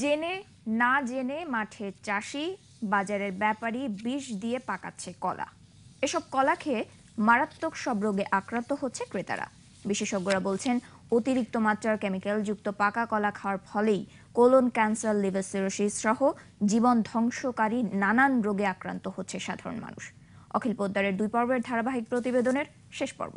জেনে না জেনে মাঠের চাষি বাজারের ব্যাপারী বিষ দিয়ে পাকাচ্ছে কলা এসব কলা খেয়ে মারাত্মক সব রোগে আক্রান্ত হচ্ছে ক্রেতারা বিশেষজ্ঞরা বলছেন অতিরিক্ত মাত্রার কেমিক্যাল যুক্ত পাকা কলা খাওয়ার ফলেই কোলন ক্যান্সার লিভার সিরোসিস সহ জীবন ধ্বংসকারী নানান রোগে আক্রান্ত হচ্ছে সাধারণ মানুষ অখিল পোদ্দারের দুই পর্বের ধারাবাহিক প্রতিবেদনের শেষ পর্ব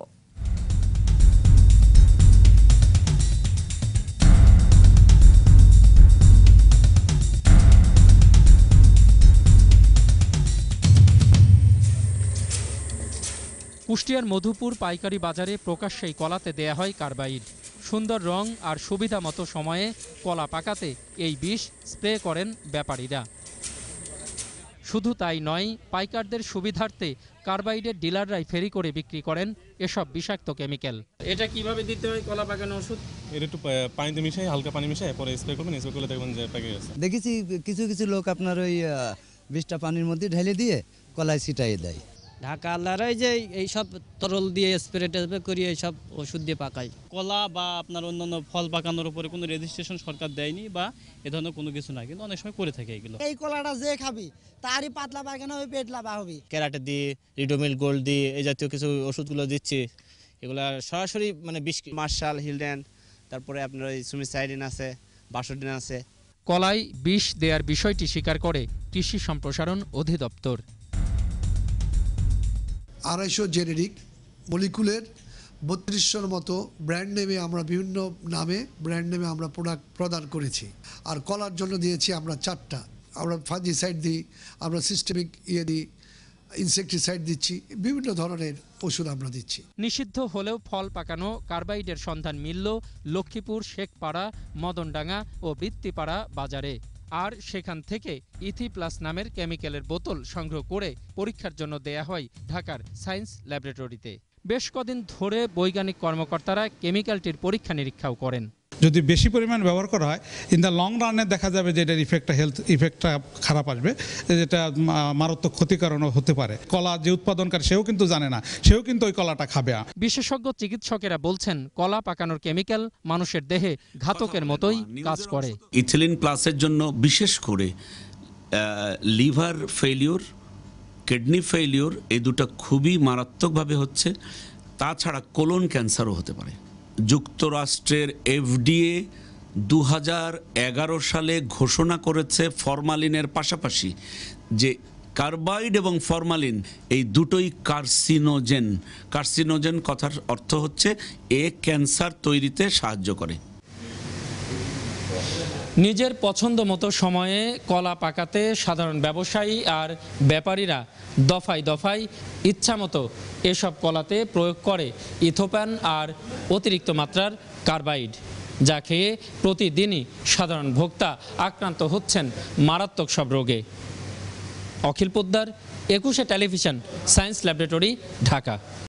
কুষ্টিয়ার মধুপুর পাইকারি বাজারে প্রকাশ্যেই কলাতে দেয়া হয় কার্বাইড সুন্দর রং আর সুবিধা মতো সময়ে কলা পাকাতে এই বিষ স্প্রে করেন ব্যাপারীরা শুধু তাই নয় পাইকারদের সুবিধার্থে কার্বাইডের ডিলাররাই ফেরি করে বিক্রি করেন এসব বিষাক্ত কেমিক্যাল এটা কিভাবে দিতে হয় কলা পাকানো ওষুধ এটা একটু পানিতে মিশাই হালকা পানি মিশাই পরে স্প্রে করবেন স্প্রে করলে দেখবেন যে পেকে গেছে দেখেছি কিছু কিছু লোক আপনার ওই বিষটা পানির মধ্যে ঢেলে দিয়ে কলায় ছিটাই দেয় ঢাকা আল্লাহরাই যে এইসব তরল দিয়ে স্প্রে টেস্প্রে করিয়ে এইসব ওষুধ দিয়ে পাকায় কলা বা আপনার অন্যান্য ফল পাকানোর উপরে কোনো রেজিস্ট্রেশন সরকার দেয়নি বা এ ধরনের কোনো কিছু না কিন্তু অনেক সময় করে থাকে এগুলো এই কলাটা যে খাবি তারই পাতলা পায়খানা হবে পেট লাভা হবে ক্যারাটে দিয়ে রিডোমিল গোল্ড দিয়ে এই জাতীয় কিছু ওষুধগুলো দিচ্ছে এগুলো সরাসরি মানে বিশ মার্শাল হিলডেন তারপরে আপনার ওই সুমিসাইডিন আছে বাসোডিন আছে কলাই বিষ দেয়ার বিষয়টি স্বীকার করে কৃষি সম্প্রসারণ অধিদপ্তর আড়াইশো জেনেরিক মলিকুলের বত্রিশশোর মতো ব্র্যান্ড নেমে আমরা বিভিন্ন নামে ব্র্যান্ড নেমে আমরা প্রোডাক্ট প্রদান করেছি আর কলার জন্য দিয়েছি আমরা চারটা আমরা সাইড দিই আমরা সিস্টেমিক ইয়ে দিই ইনসেকটিসাইড দিচ্ছি বিভিন্ন ধরনের ওষুধ আমরা দিচ্ছি নিষিদ্ধ হলেও ফল পাকানো কার্বাইডের সন্ধান মিলল লক্ষ্মীপুর শেখপাড়া মদনডাঙ্গা ও বৃত্তিপাড়া বাজারে আর সেখান থেকে ইথি প্লাস নামের কেমিক্যালের বোতল সংগ্রহ করে পরীক্ষার জন্য দেয়া হয় ঢাকার সায়েন্স ল্যাবরেটরিতে বেশ কদিন ধরে বৈজ্ঞানিক কর্মকর্তারা কেমিক্যালটির পরীক্ষা নিরীক্ষাও করেন যদি বেশি পরিমাণ ব্যবহার করা হয় ইন দ্য লং রানে দেখা যাবে যে এটার ইফেক্টটা হেলথ ইফেক্টটা খারাপ আসবে যেটা মারাত্মক ক্ষতিকারণও হতে পারে কলা যে উৎপাদনকারী সেও কিন্তু জানে না সেও কিন্তু ওই কলাটা খাবে বিশেষজ্ঞ চিকিৎসকেরা বলছেন কলা পাকানোর কেমিক্যাল মানুষের দেহে ঘাতকের মতোই কাজ করে ইথিলিন প্লাসের জন্য বিশেষ করে লিভার ফেলিওর কিডনি ফেলিওর এই দুটো খুবই মারাত্মকভাবে হচ্ছে তাছাড়া কোলন ক্যান্সারও হতে পারে যুক্তরাষ্ট্রের এফডিএ দু সালে ঘোষণা করেছে ফরমালিনের পাশাপাশি যে কার্বাইড এবং ফরমালিন এই দুটোই কার্সিনোজেন কার্সিনোজেন কথার অর্থ হচ্ছে এ ক্যান্সার তৈরিতে সাহায্য করে নিজের পছন্দ মতো সময়ে কলা পাকাতে সাধারণ ব্যবসায়ী আর ব্যাপারীরা দফায় দফায় ইচ্ছামতো এসব কলাতে প্রয়োগ করে ইথোপ্যান আর অতিরিক্ত মাত্রার কার্বাইড যা খেয়ে প্রতিদিনই সাধারণ ভোক্তা আক্রান্ত হচ্ছেন মারাত্মক সব রোগে অখিল পোদ্দার একুশে টেলিভিশন সায়েন্স ল্যাবরেটরি ঢাকা